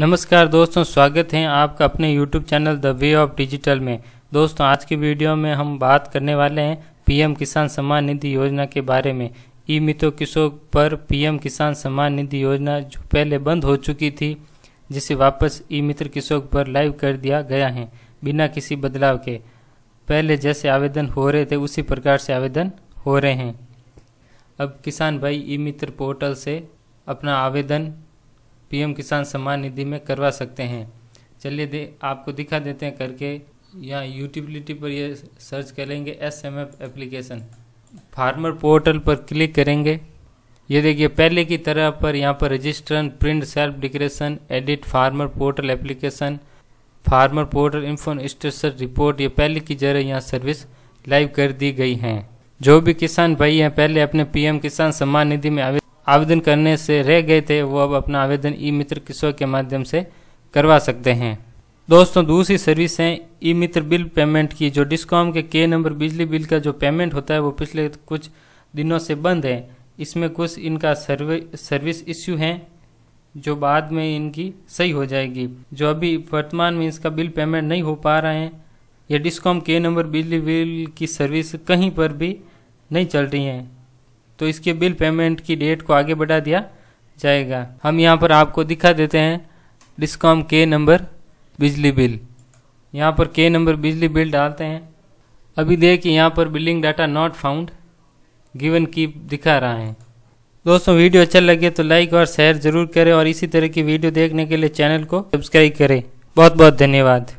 नमस्कार दोस्तों स्वागत है आपका अपने YouTube channel the way of digital में दोस्तों आज की वीडियो में हम बात करने वाले हैं पीएम किसान सम्मान निधि योजना के बारे में ई मितो किशोर पर पीएम किसान सम्मान निधि योजना जो पहले बंद हो चुकी थी जिसे वापस ई मित्र किशोर पर लाइव कर दिया गया है बिना किसी बदलाव के पहले जैसे आवेदन हो रहे थे उसी प्रकार से आवेदन हो रहे हैं अब किसान भाई ई मित्र पोर्टल से अपना आवेदन पीएम किसान सम्मान निधि में करवा सकते हैं चलिए दे आपको दिखा देते हैं करके यहाँ यूटिलिटी पर ये सर्च करेंगे S M F application farmer portal पर क्लिक करेंगे ये देखिए पहले की तरह पर यहाँ पर registration print self declaration edit farmer portal application farmer portal information report ये पहले की जगह यहाँ सर्विस लाइव कर दी गई हैं जो भी किसान भाई हैं पहले अपने पीएम किसान सम्मान निधि में आवेदन आवेदन करने से रह गए थे वो अब अपना आवेदन ई मित्र किस्सों के माध्यम से करवा सकते हैं दोस्तों दूसरी सर्विस है ई मित्र बिल पेमेंट की जो डिस्कॉम के के नंबर बिजली बिल का जो पेमेंट होता है वो पिछले कुछ दिनों से बंद है इसमें कुछ इनका सर्वे सर्विस इश्यू हैं जो बाद में इनकी सही हो जाएगी जो अभी वर्तमान में इसका बिल पेमेंट नहीं हो पा रहा है या डिस्कॉम के नंबर बिजली बिल की सर्विस कहीं पर भी नहीं चल रही है तो इसके बिल पेमेंट की डेट को आगे बढ़ा दिया जाएगा हम यहाँ पर आपको दिखा देते हैं डिस्कॉम के नंबर बिजली बिल यहाँ पर के नंबर बिजली बिल डालते हैं अभी देखिए यहाँ पर billing data not found given की दिखा रहा है दोस्तों वीडियो अच्छा लगे तो लाइक और शेयर जरूर करें और इसी तरह की वीडियो देखने के लिए चैनल को सब्सक्राइब करें बहुत बहुत धन्यवाद